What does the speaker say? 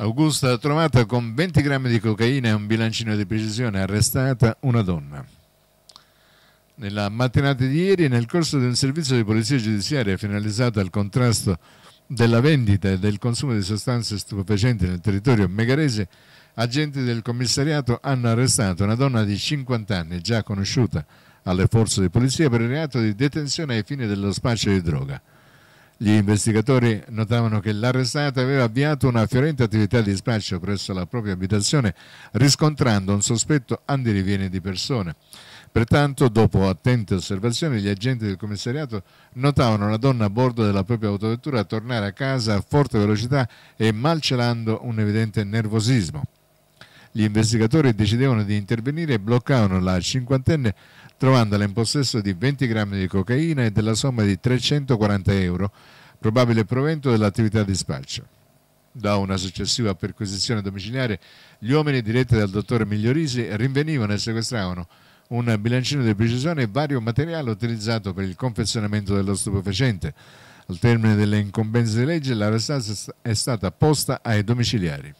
Augusta ha trovato con 20 grammi di cocaina e un bilancino di precisione, arrestata una donna. Nella mattinata di ieri, nel corso di un servizio di polizia giudiziaria finalizzato al contrasto della vendita e del consumo di sostanze stupefacenti nel territorio megarese, agenti del commissariato hanno arrestato una donna di 50 anni, già conosciuta alle forze di polizia, per il reato di detenzione ai fini dello spaccio di droga. Gli investigatori notavano che l'arrestata aveva avviato una fiorente attività di spaccio presso la propria abitazione, riscontrando un sospetto andirivieni di persone. Pertanto, dopo attente osservazioni, gli agenti del commissariato notavano la donna a bordo della propria autovettura tornare a casa a forte velocità e malcelando un evidente nervosismo. Gli investigatori decidevano di intervenire e bloccavano la cinquantenne trovandola in possesso di 20 grammi di cocaina e della somma di 340 euro, probabile provento dell'attività di spaccio. Da una successiva perquisizione domiciliare, gli uomini diretti dal dottore Migliorisi rinvenivano e sequestravano un bilancino di precisione e vario materiale utilizzato per il confezionamento dello stupefacente. Al termine delle incombenze di legge, la restanza è stata posta ai domiciliari.